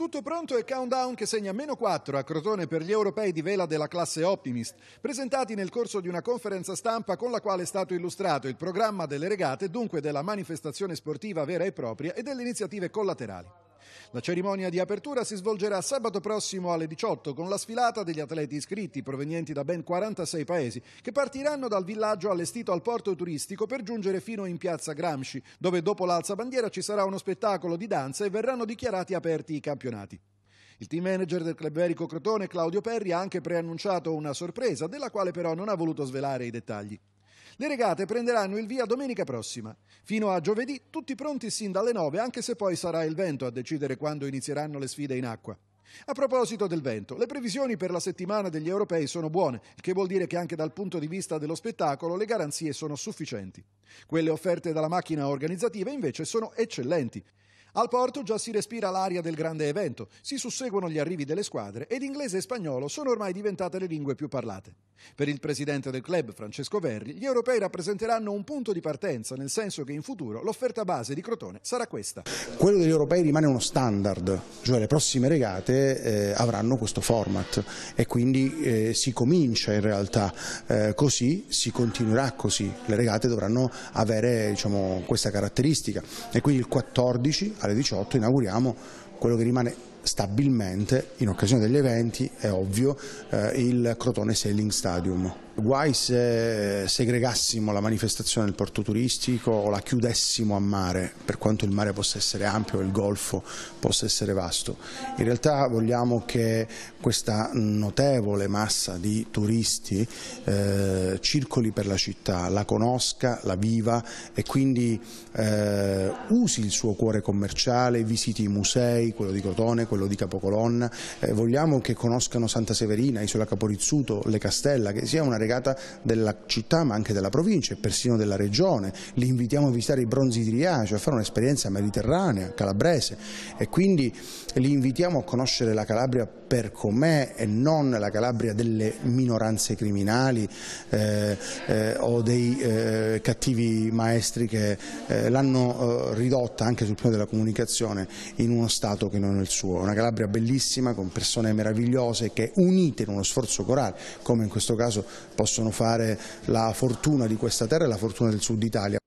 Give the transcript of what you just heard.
Tutto pronto e countdown che segna meno 4 a Crotone per gli europei di vela della classe Optimist, presentati nel corso di una conferenza stampa con la quale è stato illustrato il programma delle regate, dunque della manifestazione sportiva vera e propria e delle iniziative collaterali. La cerimonia di apertura si svolgerà sabato prossimo alle 18 con la sfilata degli atleti iscritti provenienti da ben 46 paesi che partiranno dal villaggio allestito al porto turistico per giungere fino in piazza Gramsci, dove dopo l'alzabandiera ci sarà uno spettacolo di danza e verranno dichiarati aperti i campionati. Il team manager del club Erico Crotone, Claudio Perri, ha anche preannunciato una sorpresa, della quale però non ha voluto svelare i dettagli. Le regate prenderanno il via domenica prossima. Fino a giovedì tutti pronti sin dalle 9, anche se poi sarà il vento a decidere quando inizieranno le sfide in acqua. A proposito del vento, le previsioni per la settimana degli europei sono buone, il che vuol dire che anche dal punto di vista dello spettacolo le garanzie sono sufficienti. Quelle offerte dalla macchina organizzativa invece sono eccellenti. Al porto già si respira l'aria del grande evento, si susseguono gli arrivi delle squadre ed inglese e spagnolo sono ormai diventate le lingue più parlate. Per il presidente del club, Francesco Verri, gli europei rappresenteranno un punto di partenza, nel senso che in futuro l'offerta base di Crotone sarà questa. Quello degli europei rimane uno standard, cioè le prossime regate eh, avranno questo format e quindi eh, si comincia in realtà eh, così, si continuerà così, le regate dovranno avere diciamo, questa caratteristica e quindi il 14 alle 18 inauguriamo quello che rimane stabilmente in occasione degli eventi, è ovvio, eh, il Crotone Sailing Stadium. Guai se segregassimo la manifestazione del porto turistico o la chiudessimo a mare, per quanto il mare possa essere ampio e il golfo possa essere vasto. In realtà vogliamo che questa notevole massa di turisti eh, circoli per la città, la conosca, la viva e quindi eh, usi il suo cuore commerciale, visiti i musei, quello di Crotone, quello di Capocolonna, eh, vogliamo che conoscano Santa Severina, Isola Caporizzuto, Le Castella, che sia una regata della città ma anche della provincia e persino della regione, li invitiamo a visitare i bronzi di Riace, a fare un'esperienza mediterranea, calabrese e quindi li invitiamo a conoscere la Calabria per com'è e non la Calabria delle minoranze criminali eh, eh, o dei eh, cattivi maestri che eh, l'hanno eh, ridotta anche sul piano della comunicazione in uno Stato che non è il suo è una Calabria bellissima con persone meravigliose che unite in uno sforzo corale, come in questo caso possono fare la fortuna di questa terra e la fortuna del sud Italia.